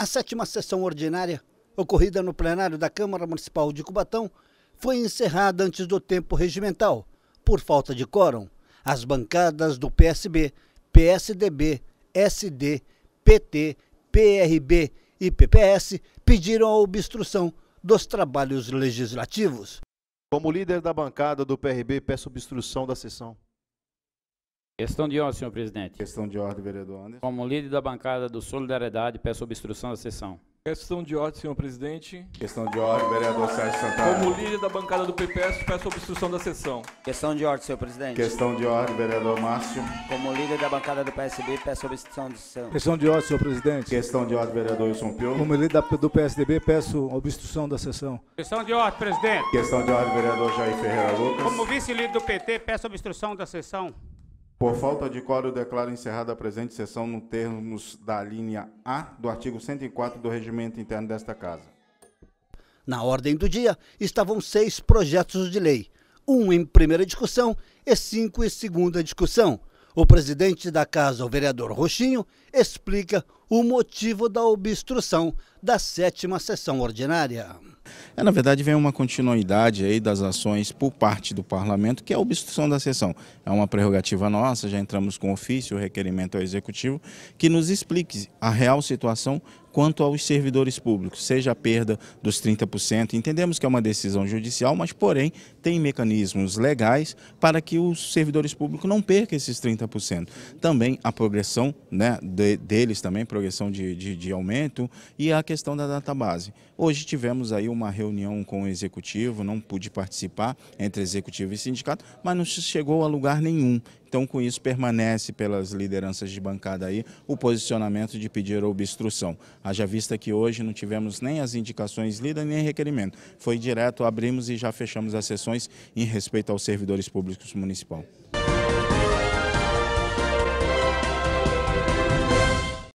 A sétima sessão ordinária, ocorrida no plenário da Câmara Municipal de Cubatão, foi encerrada antes do tempo regimental, por falta de quórum. As bancadas do PSB, PSDB, SD, PT, PRB e PPS pediram a obstrução dos trabalhos legislativos. Como líder da bancada do PRB, peço obstrução da sessão. Questão de ordem, senhor presidente. Questão de ordem, vereador Anderson. Como líder da bancada do Solidariedade, peço obstrução da sessão. Questão de ordem, senhor presidente. Questão de ordem, vereador Sérgio Santana. Como líder da bancada do PPS, peço obstrução da sessão. Questão de ordem, senhor presidente. Questão de ordem, vereador Márcio. Como líder da bancada do PSB, peço obstrução da sessão. Questão de ordem, senhor presidente. Questão de ordem, vereador Wilson Pio. Como líder do PSDB, peço obstrução da sessão. Questão de ordem, presidente. Questão de ordem, vereador Jair Ferreira Lucas. Como vice-líder do PT, peço obstrução da sessão. Por falta de quórum, declaro encerrada a presente sessão no termos da linha A do artigo 104 do Regimento Interno desta Casa. Na ordem do dia estavam seis projetos de lei, um em primeira discussão e cinco em segunda discussão. O presidente da Casa, o vereador Roxinho, explica o motivo da obstrução da sétima sessão ordinária. É, na verdade, vem uma continuidade aí das ações por parte do parlamento, que é a obstrução da sessão. É uma prerrogativa nossa, já entramos com ofício, requerimento ao executivo, que nos explique a real situação quanto aos servidores públicos, seja a perda dos 30%. Entendemos que é uma decisão judicial, mas, porém, tem mecanismos legais para que os servidores públicos não percam esses 30%. Também a progressão né, de, deles também, progressão de, de, de aumento e a questão da database. Hoje tivemos aí uma reunião com o executivo, não pude participar entre executivo e sindicato, mas não chegou a lugar nenhum. Então, com isso, permanece pelas lideranças de bancada aí o posicionamento de pedir obstrução. Haja vista que hoje não tivemos nem as indicações lidas, nem requerimento. Foi direto, abrimos e já fechamos as sessões em respeito aos servidores públicos municipal.